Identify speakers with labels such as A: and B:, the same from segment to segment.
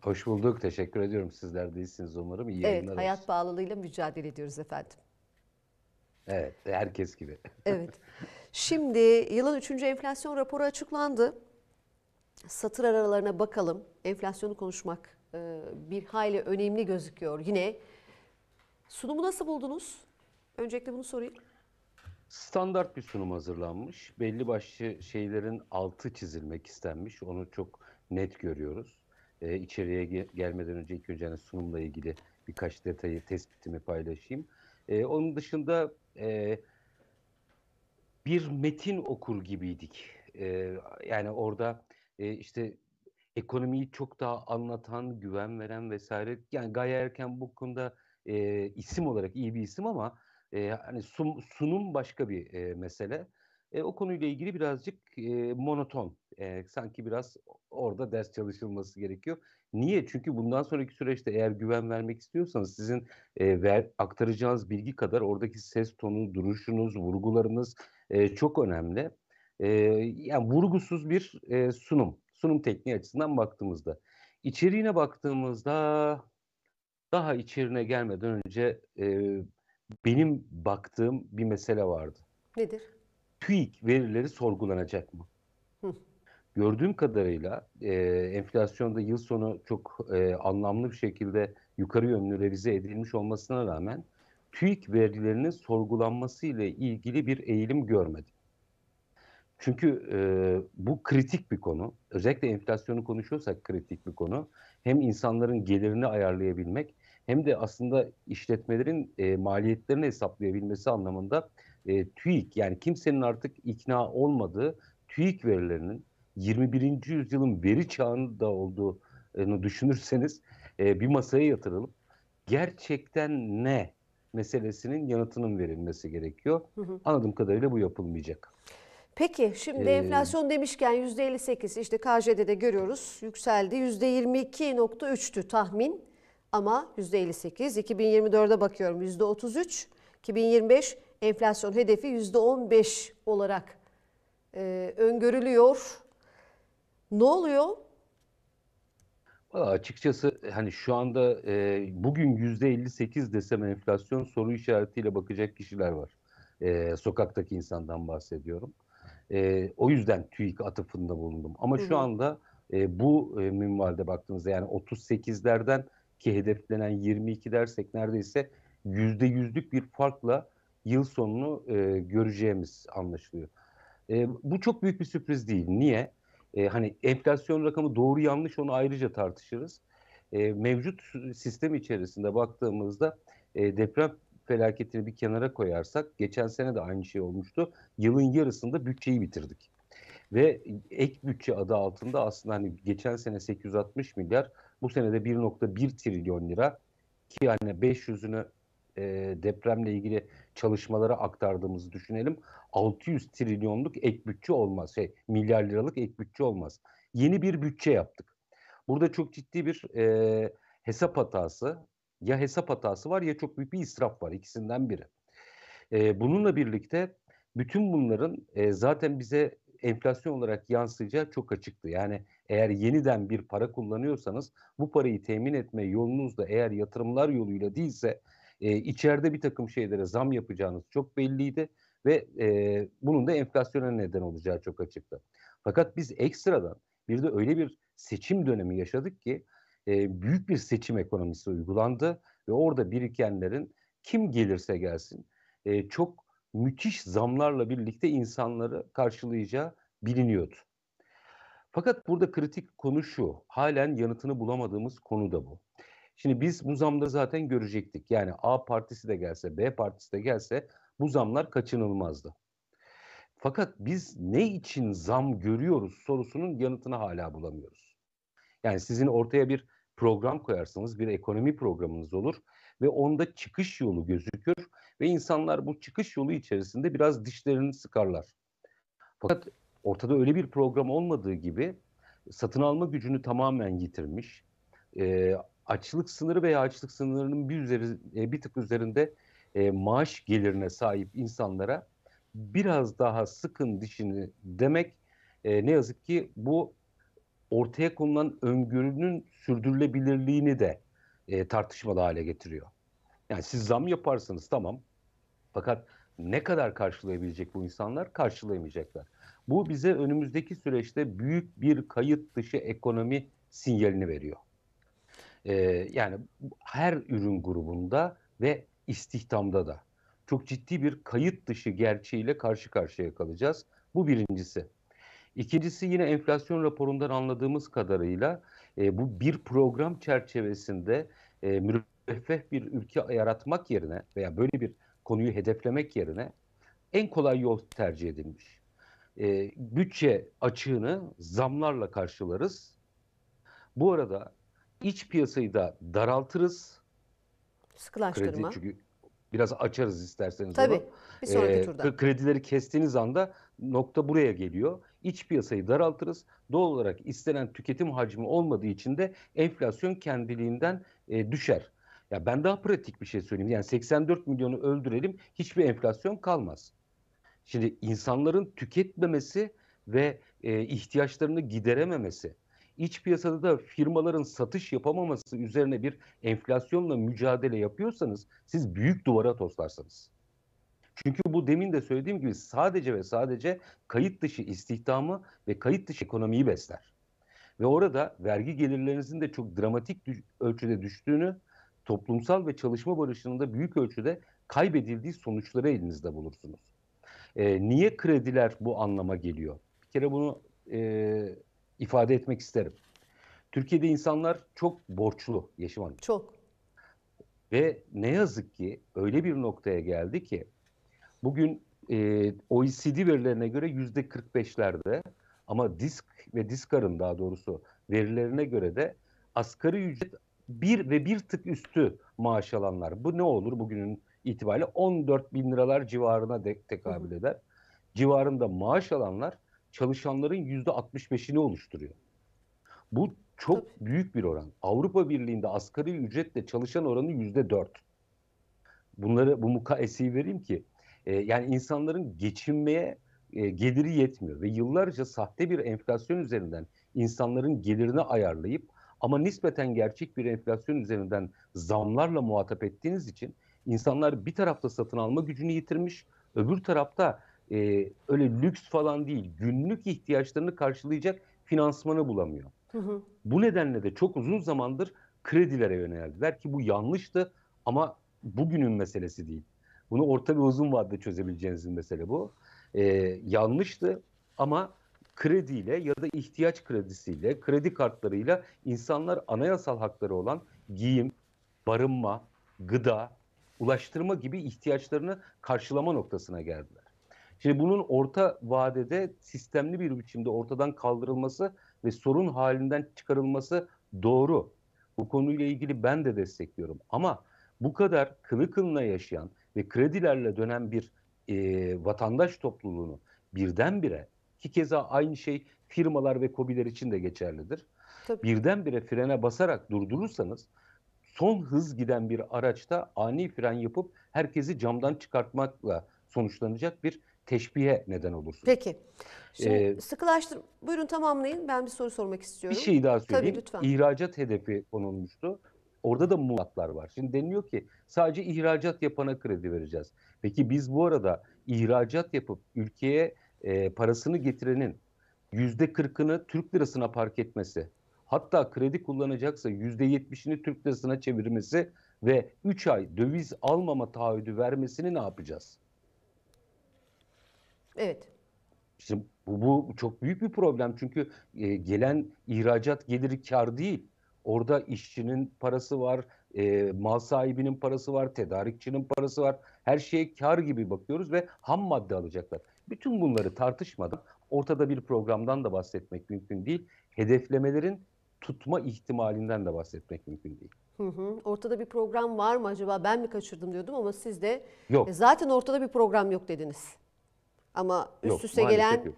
A: Hoş bulduk. Teşekkür ediyorum. Sizler değilsiniz umarım. İyi evet, hayat olsun.
B: bağlılığıyla mücadele ediyoruz efendim.
A: Evet, herkes gibi.
B: evet. Şimdi yılın 3. enflasyon raporu açıklandı. Satır aralarına bakalım. Enflasyonu konuşmak e, bir hayli önemli gözüküyor. Yine sunumu nasıl buldunuz? Öncelikle bunu sorayım.
A: Standart bir sunum hazırlanmış. Belli başlı şeylerin altı çizilmek istenmiş. Onu çok net görüyoruz e, içeriye ge- gelmeden önce ilk önce hani sunumla ilgili birkaç detayı, tespitimi paylaşayım. E, onun dışında e, bir metin okur gibiydik. E, yani orada e, işte ekonomiyi çok daha anlatan, güven veren vesaire. Yani Gaye Erken bu konuda e, isim olarak iyi bir isim ama e, hani sun, sunum başka bir e, mesele. E, o konuyla ilgili birazcık e, monoton, e, sanki biraz orada ders çalışılması gerekiyor. Niye? Çünkü bundan sonraki süreçte eğer güven vermek istiyorsanız sizin e, ver, aktaracağınız bilgi kadar oradaki ses tonu, duruşunuz, vurgularınız e, çok önemli. E, yani vurgusuz bir e, sunum, sunum tekniği açısından baktığımızda. İçeriğine baktığımızda daha içeriğine gelmeden önce e, benim baktığım bir mesele vardı. Nedir? TÜİK verileri sorgulanacak mı? Hı gördüğüm kadarıyla e, enflasyonda yıl sonu çok e, anlamlı bir şekilde yukarı yönlü revize edilmiş olmasına rağmen TÜİK verilerinin sorgulanması ile ilgili bir eğilim görmedim. Çünkü e, bu kritik bir konu. Özellikle enflasyonu konuşuyorsak kritik bir konu. Hem insanların gelirini ayarlayabilmek hem de aslında işletmelerin e, maliyetlerini hesaplayabilmesi anlamında e, TÜİK yani kimsenin artık ikna olmadığı TÜİK verilerinin 21. yüzyılın veri çağında olduğunu düşünürseniz e, bir masaya yatıralım. gerçekten ne meselesinin yanıtının verilmesi gerekiyor. Hı hı. Anladığım kadarıyla bu yapılmayacak.
B: Peki şimdi ee, enflasyon demişken %58 işte KJ'de de görüyoruz yükseldi. %22.3'tü tahmin ama %58. 2024'e bakıyorum %33. 2025 enflasyon hedefi %15 olarak e, öngörülüyor. Ne oluyor?
A: Valla açıkçası e, hani şu anda e, bugün %58 desem enflasyon soru işaretiyle bakacak kişiler var. E, sokaktaki insandan bahsediyorum. E, o yüzden TÜİK atıfında bulundum. Ama Hı-hı. şu anda e, bu e, minvalde baktığımızda yani 38'lerden ki hedeflenen 22 dersek neredeyse yüzde yüzlük bir farkla yıl sonunu e, göreceğimiz anlaşılıyor. E, bu çok büyük bir sürpriz değil. Niye? E, hani enflasyon rakamı doğru yanlış onu ayrıca tartışırız. E, mevcut sistem içerisinde baktığımızda e, deprem felaketini bir kenara koyarsak geçen sene de aynı şey olmuştu. Yılın yarısında bütçeyi bitirdik. Ve ek bütçe adı altında aslında hani geçen sene 860 milyar, bu sene de 1.1 trilyon lira ki hani 500'ünü e, depremle ilgili çalışmalara aktardığımızı düşünelim. 600 trilyonluk ek bütçe olmaz. Şey, milyar liralık ek bütçe olmaz. Yeni bir bütçe yaptık. Burada çok ciddi bir e, hesap hatası. Ya hesap hatası var ya çok büyük bir israf var. ikisinden biri. E, bununla birlikte bütün bunların e, zaten bize enflasyon olarak yansıyacağı çok açıktı. Yani eğer yeniden bir para kullanıyorsanız bu parayı temin etme yolunuz da eğer yatırımlar yoluyla değilse e, içeride bir takım şeylere zam yapacağınız çok belliydi ve e, bunun da enflasyona neden olacağı çok açıktı. Fakat biz ekstradan bir de öyle bir seçim dönemi yaşadık ki e, büyük bir seçim ekonomisi uygulandı ve orada birikenlerin kim gelirse gelsin e, çok müthiş zamlarla birlikte insanları karşılayacağı biliniyordu. Fakat burada kritik konu şu, halen yanıtını bulamadığımız konu da bu. Şimdi biz bu zamları zaten görecektik. Yani A partisi de gelse, B partisi de gelse bu zamlar kaçınılmazdı. Fakat biz ne için zam görüyoruz sorusunun yanıtını hala bulamıyoruz. Yani sizin ortaya bir program koyarsanız bir ekonomi programınız olur ve onda çıkış yolu gözükür ve insanlar bu çıkış yolu içerisinde biraz dişlerini sıkarlar. Fakat ortada öyle bir program olmadığı gibi satın alma gücünü tamamen yitirmiş, e, açlık sınırı veya açlık sınırının bir üzeri e, bir tık üzerinde e, maaş gelirine sahip insanlara biraz daha sıkın dişini demek e, ne yazık ki bu ortaya konulan öngörünün sürdürülebilirliğini de e, tartışmalı hale getiriyor. Yani siz zam yaparsınız tamam fakat ne kadar karşılayabilecek bu insanlar karşılayamayacaklar. Bu bize önümüzdeki süreçte büyük bir kayıt dışı ekonomi sinyalini veriyor yani her ürün grubunda ve istihdamda da çok ciddi bir kayıt dışı gerçeğiyle karşı karşıya kalacağız. Bu birincisi. İkincisi yine enflasyon raporundan anladığımız kadarıyla e, bu bir program çerçevesinde e, müreffeh bir ülke yaratmak yerine veya böyle bir konuyu hedeflemek yerine en kolay yol tercih edilmiş. E, bütçe açığını zamlarla karşılarız. Bu arada İç piyasayı da daraltırız.
B: Sıkılaştırma. Kredi çünkü
A: biraz açarız isterseniz Tabii, onu. bir sonraki ee, turda. Kredileri kestiğiniz anda nokta buraya geliyor. İç piyasayı daraltırız. Doğal olarak istenen tüketim hacmi olmadığı için de enflasyon kendiliğinden e, düşer. Ya ben daha pratik bir şey söyleyeyim. Yani 84 milyonu öldürelim hiçbir enflasyon kalmaz. Şimdi insanların tüketmemesi ve e, ihtiyaçlarını giderememesi iç piyasada da firmaların satış yapamaması üzerine bir enflasyonla mücadele yapıyorsanız siz büyük duvara toslarsınız. Çünkü bu demin de söylediğim gibi sadece ve sadece kayıt dışı istihdamı ve kayıt dışı ekonomiyi besler. Ve orada vergi gelirlerinizin de çok dramatik düş ölçüde düştüğünü, toplumsal ve çalışma barışının da büyük ölçüde kaybedildiği sonuçları elinizde bulursunuz. E, niye krediler bu anlama geliyor? Bir kere bunu e, ifade etmek isterim. Türkiye'de insanlar çok borçlu Yeşim Hanım. Çok. Ve ne yazık ki öyle bir noktaya geldi ki bugün e, OECD verilerine göre yüzde 45'lerde ama disk ve diskarın daha doğrusu verilerine göre de asgari ücret bir ve bir tık üstü maaş alanlar. Bu ne olur bugünün itibariyle 14 bin liralar civarına de, tekabül eder. Civarında maaş alanlar çalışanların yüzde 65'ini oluşturuyor. Bu çok Tabii. büyük bir oran. Avrupa Birliği'nde asgari ücretle çalışan oranı yüzde 4. Bunları bu mukayeseyi vereyim ki e, yani insanların geçinmeye e, geliri yetmiyor ve yıllarca sahte bir enflasyon üzerinden insanların gelirini ayarlayıp ama nispeten gerçek bir enflasyon üzerinden zamlarla muhatap ettiğiniz için insanlar bir tarafta satın alma gücünü yitirmiş, öbür tarafta e, öyle lüks falan değil günlük ihtiyaçlarını karşılayacak finansmanı bulamıyor. Hı hı. Bu nedenle de çok uzun zamandır kredilere yöneldiler ki bu yanlıştı ama bugünün meselesi değil. Bunu orta ve uzun vadede çözebileceğiniz bir mesele bu. Ee, yanlıştı ama krediyle ya da ihtiyaç kredisiyle, kredi kartlarıyla insanlar anayasal hakları olan giyim, barınma, gıda, ulaştırma gibi ihtiyaçlarını karşılama noktasına geldi. Şimdi bunun orta vadede sistemli bir biçimde ortadan kaldırılması ve sorun halinden çıkarılması doğru. Bu konuyla ilgili ben de destekliyorum. Ama bu kadar kılı kılına yaşayan ve kredilerle dönen bir e, vatandaş topluluğunu birdenbire ki keza aynı şey firmalar ve kobiler için de geçerlidir. Tabii. Birdenbire frene basarak durdurursanız son hız giden bir araçta ani fren yapıp herkesi camdan çıkartmakla sonuçlanacak bir teşbihe neden olursunuz. Peki. Şimdi ee,
B: sıkılaştır. Buyurun tamamlayın. Ben bir soru sormak istiyorum. Bir şey daha söyleyeyim. Tabii lütfen.
A: İhracat hedefi konulmuştu. Orada da muğlaklar var. Şimdi deniliyor ki sadece ihracat yapana kredi vereceğiz. Peki biz bu arada ihracat yapıp ülkeye e, parasını getirenin yüzde kırkını Türk lirasına park etmesi, hatta kredi kullanacaksa yüzde yetmişini Türk lirasına çevirmesi ve üç ay döviz almama taahhüdü vermesini ne yapacağız? Evet. İşte bu, bu çok büyük bir problem çünkü e, gelen ihracat geliri kar değil. Orada işçinin parası var, e, mal sahibinin parası var, tedarikçinin parası var. Her şeye kar gibi bakıyoruz ve ham madde alacaklar. Bütün bunları tartışmadan ortada bir programdan da bahsetmek mümkün değil. Hedeflemelerin tutma ihtimalinden de bahsetmek mümkün değil.
B: Hı hı. Ortada bir program var mı acaba ben mi kaçırdım diyordum ama siz de yok. E, zaten ortada bir program yok dediniz. Ama üst Yok, üste gelen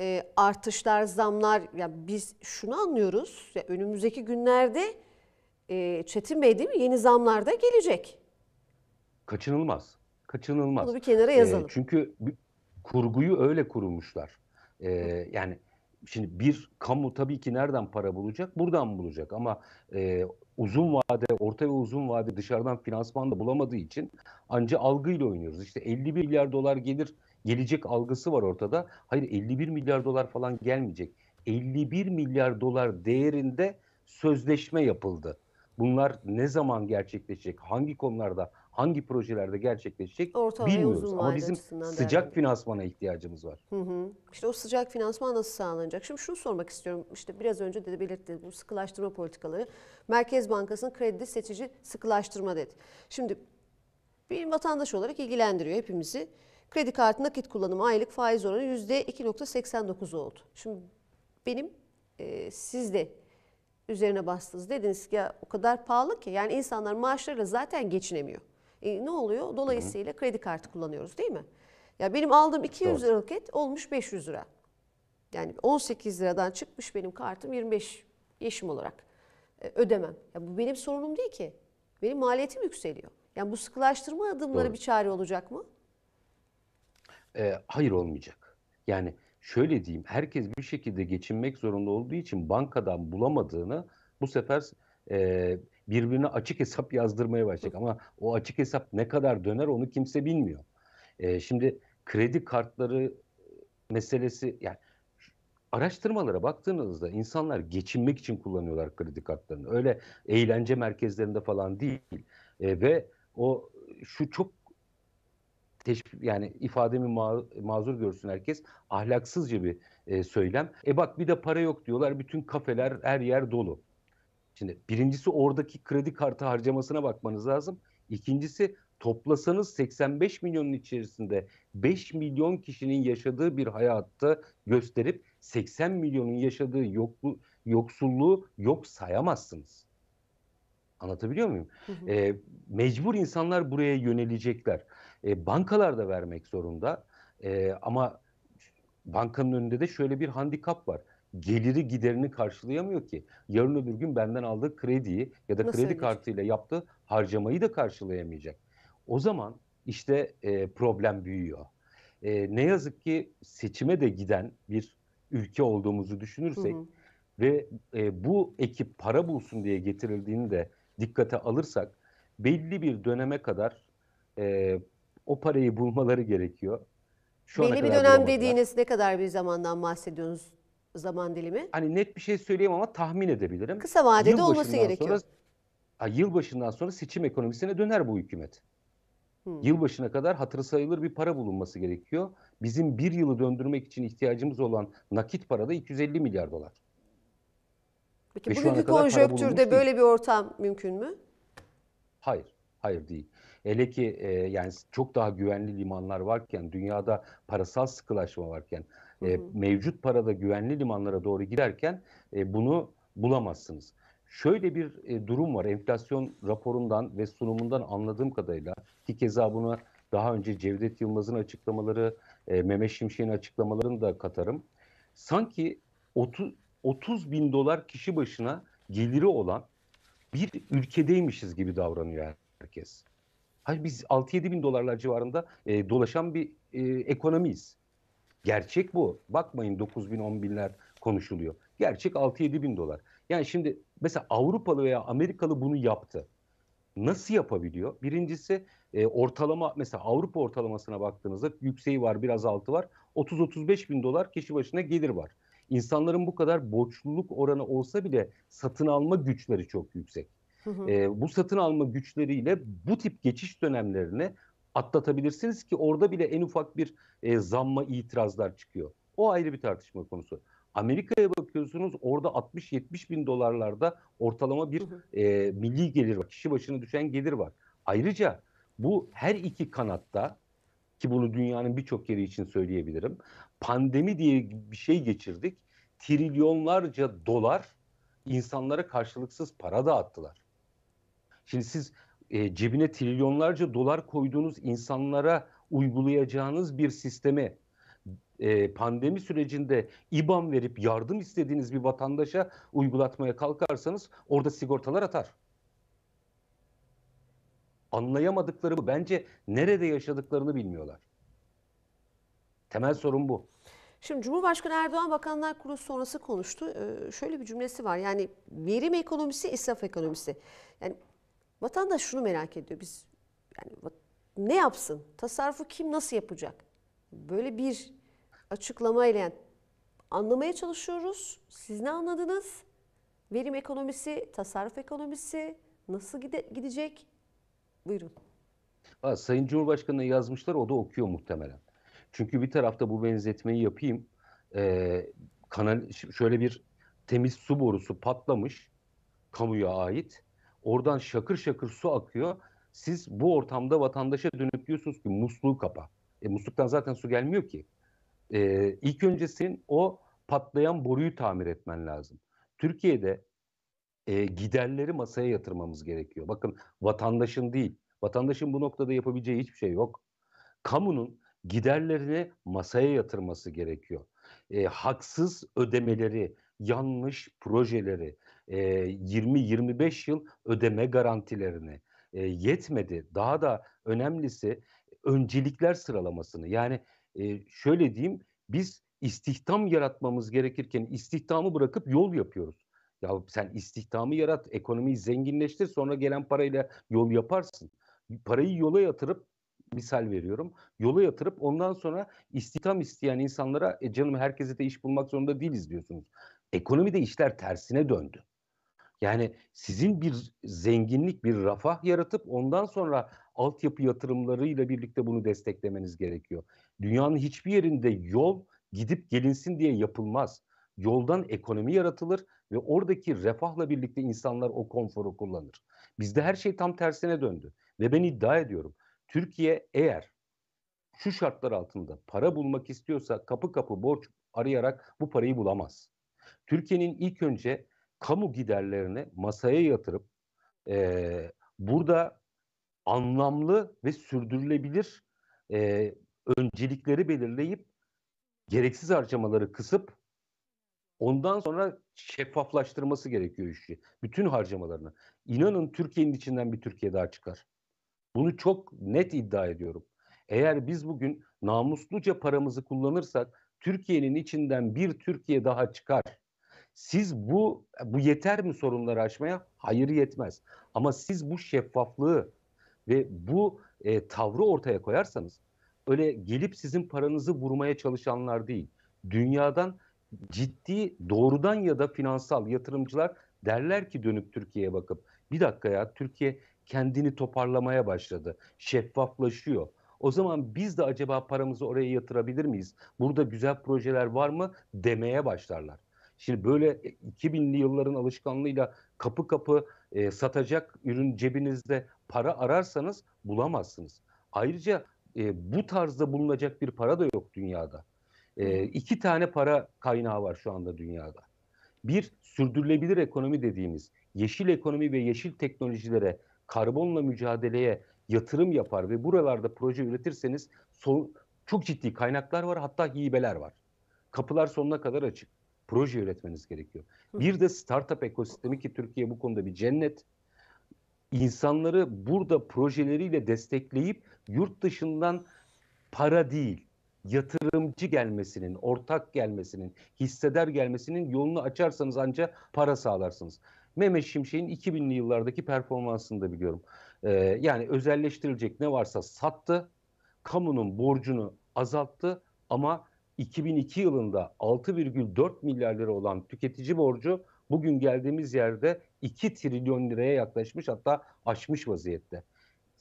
B: e, artışlar, zamlar yani biz şunu anlıyoruz. Ya önümüzdeki günlerde e, Çetin Bey değil mi yeni zamlar da gelecek.
A: Kaçınılmaz. Kaçınılmaz. Bunu bir kenara yazalım. E, çünkü bir- kurguyu öyle kurmuşlar. E, yani şimdi bir kamu tabii ki nereden para bulacak? Buradan bulacak ama e, uzun vade, orta ve uzun vade dışarıdan finansman da bulamadığı için anca algıyla oynuyoruz. İşte 50 milyar dolar gelir gelecek algısı var ortada. Hayır 51 milyar dolar falan gelmeyecek. 51 milyar dolar değerinde sözleşme yapıldı. Bunlar ne zaman gerçekleşecek? Hangi konularda, hangi projelerde gerçekleşecek Ortalama bilmiyoruz. Ama bizim sıcak değerli. finansmana ihtiyacımız var.
B: Hı hı. İşte o sıcak finansman nasıl sağlanacak? Şimdi şunu sormak istiyorum. İşte biraz önce dedi belirttiğiniz bu sıkılaştırma politikaları. Merkez Bankası'nın kredi seçici sıkılaştırma dedi. Şimdi bir vatandaş olarak ilgilendiriyor hepimizi. Kredi kartı nakit kullanımı aylık faiz oranı %2.89 oldu. Şimdi benim e, siz de üzerine bastınız. Dediniz ki ya o kadar pahalı ki yani insanlar maaşlarıyla zaten geçinemiyor. E, ne oluyor? Dolayısıyla kredi kartı kullanıyoruz değil mi? Ya benim aldığım 200 liralık et olmuş 500 lira. Yani 18 liradan çıkmış benim kartım 25 yeşim olarak e, ödemem. Ya bu benim sorunum değil ki. Benim maliyetim yükseliyor. Yani bu sıkılaştırma adımları Doğru. bir çare olacak mı?
A: E, hayır olmayacak. Yani şöyle diyeyim herkes bir şekilde geçinmek zorunda olduğu için bankadan bulamadığını bu sefer e, birbirine açık hesap yazdırmaya başlayacak. Ama o açık hesap ne kadar döner onu kimse bilmiyor. E, şimdi kredi kartları meselesi yani araştırmalara baktığınızda insanlar geçinmek için kullanıyorlar kredi kartlarını. Öyle eğlence merkezlerinde falan değil. E, ve o şu çok teşvik yani ifademi ma mazur görsün herkes ahlaksızca bir e, söylem. E bak bir de para yok diyorlar. Bütün kafeler her yer dolu. Şimdi birincisi oradaki kredi kartı harcamasına bakmanız lazım. İkincisi toplasanız 85 milyonun içerisinde 5 milyon kişinin yaşadığı bir hayatta gösterip 80 milyonun yaşadığı yoklu, yoksulluğu yok sayamazsınız. Anlatabiliyor muyum? Hı hı. E, mecbur insanlar buraya yönelecekler. E, bankalar da vermek zorunda. E, ama bankanın önünde de şöyle bir handikap var. Geliri giderini karşılayamıyor ki. Yarın öbür gün benden aldığı krediyi ya da Nasıl kredi edecek? kartıyla yaptığı harcamayı da karşılayamayacak. O zaman işte e, problem büyüyor. E, ne yazık ki seçime de giden bir ülke olduğumuzu düşünürsek hı hı. ve e, bu ekip para bulsun diye getirildiğini de dikkate alırsak belli bir döneme kadar e, o parayı bulmaları gerekiyor.
B: Şu Belli bir dönem bulamadılar. dediğiniz ne kadar bir zamandan bahsediyorsunuz? Zaman dilimi?
A: Hani net bir şey söyleyemem ama tahmin edebilirim. Kısa vadede olması gerekiyor. Sonra, yılbaşından sonra seçim ekonomisine döner bu hükümet. Hmm. Yılbaşına kadar hatırı sayılır bir para bulunması gerekiyor. Bizim bir yılı döndürmek için ihtiyacımız olan nakit parada 250 milyar dolar.
B: Peki Ve bugünkü konjöktürde böyle bir ortam mümkün mü?
A: Hayır, hayır değil. Hele ki e, yani çok daha güvenli limanlar varken, dünyada parasal sıkılaşma varken, hı e, hı. E, mevcut parada güvenli limanlara doğru giderken e, bunu bulamazsınız. Şöyle bir e, durum var. Enflasyon raporundan ve sunumundan anladığım kadarıyla ki keza buna daha önce Cevdet Yılmaz'ın açıklamaları, e, Mehmet Şimşek'in açıklamalarını da katarım. Sanki 30, 30 bin dolar kişi başına geliri olan bir ülkedeymişiz gibi davranıyor herkes. Hayır biz 6-7 bin dolarlar civarında e, dolaşan bir e, ekonomiyiz. Gerçek bu. Bakmayın 9 bin 10 binler konuşuluyor. Gerçek 6-7 bin dolar. Yani şimdi mesela Avrupalı veya Amerikalı bunu yaptı. Nasıl yapabiliyor? Birincisi e, ortalama mesela Avrupa ortalamasına baktığınızda yükseği var biraz altı var. 30-35 bin dolar kişi başına gelir var. İnsanların bu kadar borçluluk oranı olsa bile satın alma güçleri çok yüksek. E, bu satın alma güçleriyle bu tip geçiş dönemlerini atlatabilirsiniz ki orada bile en ufak bir e, zamma itirazlar çıkıyor. O ayrı bir tartışma konusu. Amerika'ya bakıyorsunuz orada 60-70 bin dolarlarda ortalama bir e, milli gelir var. Kişi başına düşen gelir var. Ayrıca bu her iki kanatta ki bunu dünyanın birçok yeri için söyleyebilirim. Pandemi diye bir şey geçirdik. Trilyonlarca dolar insanlara karşılıksız para dağıttılar. Şimdi siz e, cebine trilyonlarca dolar koyduğunuz insanlara uygulayacağınız bir sisteme e, pandemi sürecinde IBAN verip yardım istediğiniz bir vatandaşa uygulatmaya kalkarsanız orada sigortalar atar. Anlayamadıkları bu. Bence nerede yaşadıklarını bilmiyorlar. Temel sorun bu.
B: Şimdi Cumhurbaşkanı Erdoğan Bakanlar Kurulu sonrası konuştu. Ee, şöyle bir cümlesi var. Yani verim ekonomisi, israf ekonomisi. Yani Vatandaş şunu merak ediyor. Biz yani ne yapsın? Tasarrufu kim nasıl yapacak? Böyle bir açıklamayla yani anlamaya çalışıyoruz. Siz ne anladınız? Verim ekonomisi, tasarruf ekonomisi nasıl gide gidecek? Buyurun.
A: Ha, Sayın Cumhurbaşkanı'na yazmışlar o da okuyor muhtemelen. Çünkü bir tarafta bu benzetmeyi yapayım. Ee, kanal şöyle bir temiz su borusu patlamış kamuya ait Oradan şakır şakır su akıyor. Siz bu ortamda vatandaşa dönüp diyorsunuz ki musluğu kapa. E, musluktan zaten su gelmiyor ki. E, ilk önce senin o patlayan boruyu tamir etmen lazım. Türkiye'de e, giderleri masaya yatırmamız gerekiyor. Bakın vatandaşın değil. Vatandaşın bu noktada yapabileceği hiçbir şey yok. Kamunun giderlerini masaya yatırması gerekiyor. E, haksız ödemeleri, yanlış projeleri, 20-25 yıl ödeme garantilerini yetmedi. Daha da önemlisi öncelikler sıralamasını. Yani şöyle diyeyim biz istihdam yaratmamız gerekirken istihdamı bırakıp yol yapıyoruz. Ya sen istihdamı yarat, ekonomiyi zenginleştir, sonra gelen parayla yol yaparsın. Parayı yola yatırıp misal veriyorum. Yola yatırıp ondan sonra istihdam isteyen insanlara e canım herkese de iş bulmak zorunda değiliz diyorsunuz. Ekonomide işler tersine döndü. Yani sizin bir zenginlik, bir refah yaratıp ondan sonra altyapı yatırımlarıyla birlikte bunu desteklemeniz gerekiyor. Dünyanın hiçbir yerinde yol gidip gelinsin diye yapılmaz. Yoldan ekonomi yaratılır ve oradaki refahla birlikte insanlar o konforu kullanır. Bizde her şey tam tersine döndü ve ben iddia ediyorum. Türkiye eğer şu şartlar altında para bulmak istiyorsa kapı kapı borç arayarak bu parayı bulamaz. Türkiye'nin ilk önce kamu giderlerini masaya yatırıp e, burada anlamlı ve sürdürülebilir e, öncelikleri belirleyip gereksiz harcamaları kısıp ondan sonra şeffaflaştırması gerekiyor işi. Bütün harcamalarını. İnanın Türkiye'nin içinden bir Türkiye daha çıkar. Bunu çok net iddia ediyorum. Eğer biz bugün namusluca paramızı kullanırsak Türkiye'nin içinden bir Türkiye daha çıkar. Siz bu bu yeter mi sorunları aşmaya? Hayır yetmez. Ama siz bu şeffaflığı ve bu e, tavrı ortaya koyarsanız öyle gelip sizin paranızı vurmaya çalışanlar değil. Dünyadan ciddi doğrudan ya da finansal yatırımcılar derler ki dönüp Türkiye'ye bakıp bir dakika ya Türkiye kendini toparlamaya başladı. Şeffaflaşıyor. O zaman biz de acaba paramızı oraya yatırabilir miyiz? Burada güzel projeler var mı demeye başlarlar. Şimdi böyle 2000'li e, yılların alışkanlığıyla kapı kapı e, satacak ürün cebinizde para ararsanız bulamazsınız. Ayrıca e, bu tarzda bulunacak bir para da yok dünyada. E, iki tane para kaynağı var şu anda dünyada. Bir sürdürülebilir ekonomi dediğimiz yeşil ekonomi ve yeşil teknolojilere, karbonla mücadeleye yatırım yapar ve buralarda proje üretirseniz so çok ciddi kaynaklar var hatta hibeler var. Kapılar sonuna kadar açık proje üretmeniz gerekiyor. Bir de startup ekosistemi ki Türkiye bu konuda bir cennet. İnsanları burada projeleriyle destekleyip yurt dışından para değil, yatırımcı gelmesinin, ortak gelmesinin, hisseder gelmesinin yolunu açarsanız ancak para sağlarsınız. Mehmet Şimşek'in 2000'li yıllardaki performansını da biliyorum. Ee, yani özelleştirilecek ne varsa sattı, kamunun borcunu azalttı ama 2002 yılında 6,4 milyar lira olan tüketici borcu bugün geldiğimiz yerde 2 trilyon liraya yaklaşmış hatta aşmış vaziyette.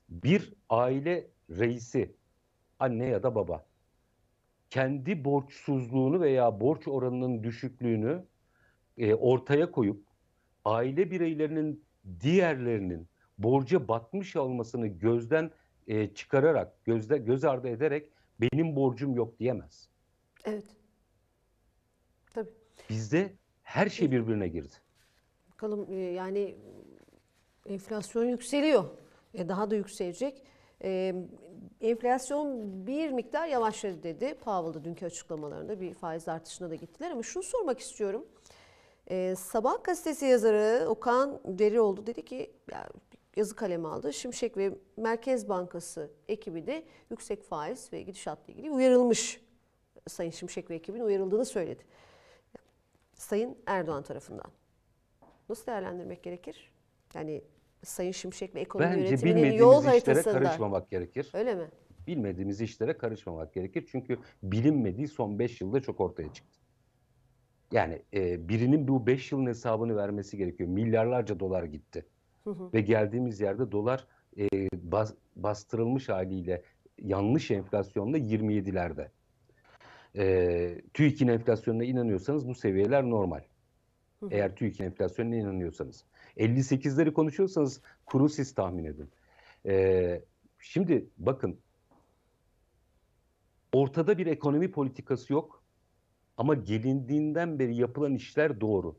A: Bir aile reisi anne ya da baba kendi borçsuzluğunu veya borç oranının düşüklüğünü e, ortaya koyup aile bireylerinin diğerlerinin borca batmış olmasını gözden e, çıkararak, gözde göz ardı ederek benim borcum yok diyemez. Evet. Tabii. Bizde her şey birbirine girdi.
B: Bakalım e, yani e, enflasyon yükseliyor. E, daha da yükselecek. enflasyon bir miktar yavaşladı dedi Powell'da dünkü açıklamalarında bir faiz artışına da gittiler ama şunu sormak istiyorum. Sabah gazetesi yazarı Okan Derioğlu dedi ki yazı kalemi aldı. Şimşek ve Merkez Bankası ekibi de yüksek faiz ve gidişatla ilgili uyarılmış Sayın Şimşek ve ekibin uyarıldığını söyledi. Sayın Erdoğan tarafından. Nasıl değerlendirmek gerekir? Yani Sayın Şimşek ve ekonomi Bence yönetiminin yol haritasında. Bence karışmamak gerekir. Öyle mi?
A: Bilmediğimiz işlere karışmamak gerekir. Çünkü bilinmediği son 5 yılda çok ortaya çıktı. Yani e, birinin bu 5 yılın hesabını vermesi gerekiyor. Milyarlarca dolar gitti. Hı hı. Ve geldiğimiz yerde dolar e, bas, bastırılmış haliyle yanlış enflasyonla 27'lerde. E, TÜİK'in enflasyonuna inanıyorsanız bu seviyeler normal. Eğer TÜİK'in enflasyonuna inanıyorsanız. 58'leri konuşuyorsanız kuru siz tahmin edin. E, şimdi bakın ortada bir ekonomi politikası yok ama gelindiğinden beri yapılan işler doğru.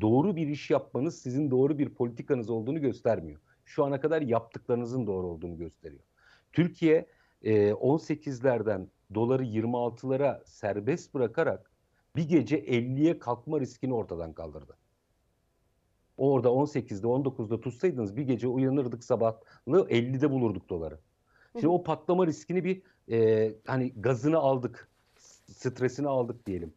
A: Doğru bir iş yapmanız sizin doğru bir politikanız olduğunu göstermiyor. Şu ana kadar yaptıklarınızın doğru olduğunu gösteriyor. Türkiye e, 18'lerden doları 26'lara serbest bırakarak bir gece 50'ye kalkma riskini ortadan kaldırdı. Orada 18'de 19'da tutsaydınız bir gece uyanırdık sabahlı 50'de bulurduk doları. Şimdi o patlama riskini bir e, hani gazını aldık, stresini aldık diyelim.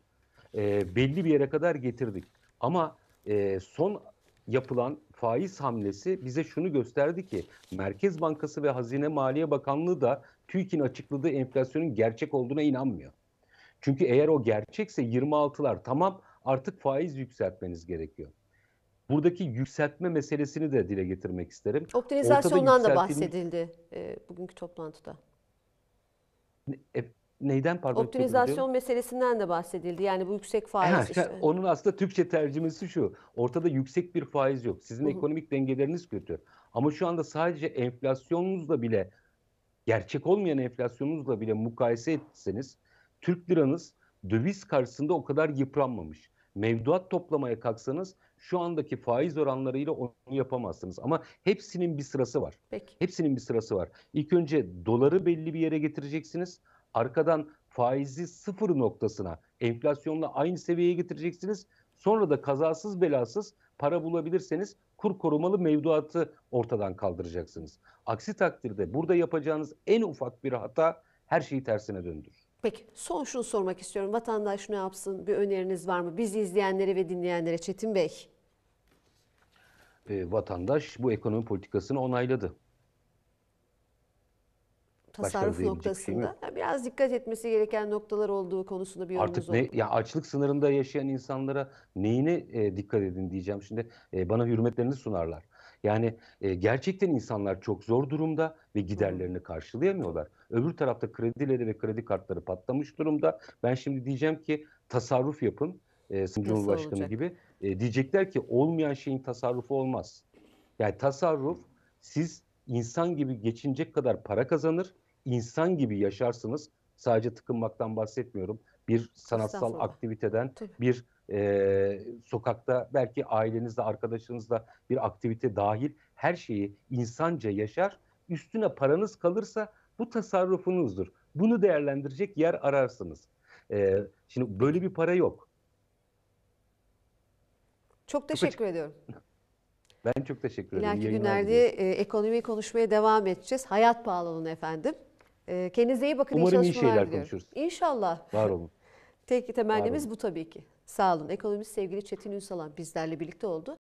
A: E, belli bir yere kadar getirdik. Ama e, son yapılan faiz hamlesi bize şunu gösterdi ki Merkez Bankası ve Hazine Maliye Bakanlığı da TÜİK'in açıkladığı enflasyonun gerçek olduğuna inanmıyor. Çünkü eğer o gerçekse 26'lar tamam artık faiz yükseltmeniz gerekiyor. Buradaki yükseltme meselesini de dile getirmek isterim. Optimizasyondan da bahsedildi
B: e, bugünkü toplantıda.
A: E, neyden pardon? Optimizasyon
B: meselesinden de bahsedildi. Yani bu yüksek faiz. Ha, işte. Onun
A: aslında Türkçe tercümesi şu. Ortada yüksek bir faiz yok. Sizin Hı-hı. ekonomik dengeleriniz kötü. Ama şu anda sadece enflasyonunuzla bile gerçek olmayan enflasyonunuzla bile mukayese etseniz Türk liranız döviz karşısında o kadar yıpranmamış. Mevduat toplamaya kalksanız şu andaki faiz oranlarıyla onu yapamazsınız. Ama hepsinin bir sırası var. Peki. Hepsinin bir sırası var. İlk önce doları belli bir yere getireceksiniz. Arkadan faizi sıfır noktasına enflasyonla aynı seviyeye getireceksiniz. Sonra da kazasız belasız para bulabilirseniz kur korumalı mevduatı ortadan kaldıracaksınız. Aksi takdirde burada yapacağınız en ufak bir hata her şeyi tersine döndürür.
B: Peki son şunu sormak istiyorum. Vatandaş ne yapsın? Bir öneriniz var mı? Bizi izleyenlere ve dinleyenlere Çetin Bey.
A: E, vatandaş bu ekonomi politikasını onayladı tasarruf şey noktasında şey
B: biraz dikkat etmesi gereken noktalar olduğu konusunda bir yorumumuz Artık ne,
A: ya açlık sınırında yaşayan insanlara neyine e, dikkat edin diyeceğim şimdi e, bana hürmetlerini sunarlar. Yani e, gerçekten insanlar çok zor durumda ve giderlerini karşılayamıyorlar. Öbür tarafta kredileri ve kredi kartları patlamış durumda. Ben şimdi diyeceğim ki tasarruf yapın. E, Sayın Cumhurbaşkanı olacak? gibi e, diyecekler ki olmayan şeyin tasarrufu olmaz. Yani tasarruf siz insan gibi geçinecek kadar para kazanır insan gibi yaşarsınız. Sadece tıkınmaktan bahsetmiyorum. Bir sanatsal aktiviteden, Tabii. bir e, sokakta belki ailenizle, arkadaşınızla bir aktivite dahil her şeyi insanca yaşar. Üstüne paranız kalırsa bu tasarrufunuzdur. Bunu değerlendirecek yer ararsınız. E, şimdi böyle bir para yok.
B: Çok teşekkür çok ediyorum.
A: Ben çok teşekkür ederim. İleriki günlerde
B: e, ekonomiyi konuşmaya devam edeceğiz. Hayat pahalılığını efendim. Ee, kendinize iyi bakın. Umarım iyi, iyi şeyler diliyorum. konuşuruz. İnşallah. Var olun. Tek temennimiz olun. bu tabii ki. Sağ olun. Ekonomist sevgili Çetin Ünsalan bizlerle birlikte oldu.